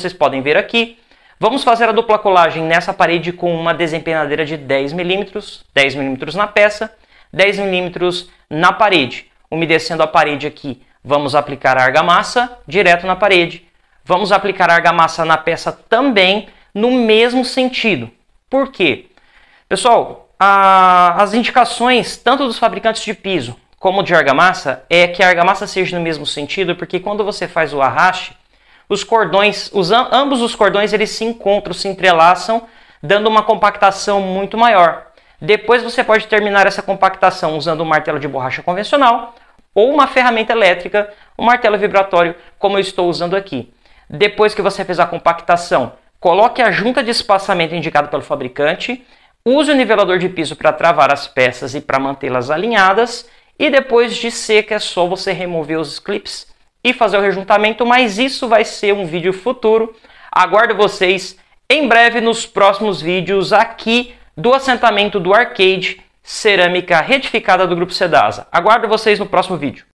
vocês podem ver aqui. Vamos fazer a dupla colagem nessa parede com uma desempenadeira de 10 milímetros, 10 milímetros na peça, 10 milímetros na parede. Umedecendo a parede aqui, vamos aplicar a argamassa direto na parede. Vamos aplicar a argamassa na peça também, no mesmo sentido. Por quê? Pessoal, a, as indicações tanto dos fabricantes de piso como de argamassa é que a argamassa seja no mesmo sentido, porque quando você faz o arraste, os cordões, os, ambos os cordões eles se encontram, se entrelaçam, dando uma compactação muito maior. Depois você pode terminar essa compactação usando um martelo de borracha convencional ou uma ferramenta elétrica, um martelo vibratório, como eu estou usando aqui. Depois que você fez a compactação, coloque a junta de espaçamento indicada pelo fabricante, use o nivelador de piso para travar as peças e para mantê-las alinhadas, e depois de seca é só você remover os clips e fazer o rejuntamento, mas isso vai ser um vídeo futuro. Aguardo vocês em breve nos próximos vídeos aqui do assentamento do arcade cerâmica retificada do Grupo Sedasa. Aguardo vocês no próximo vídeo.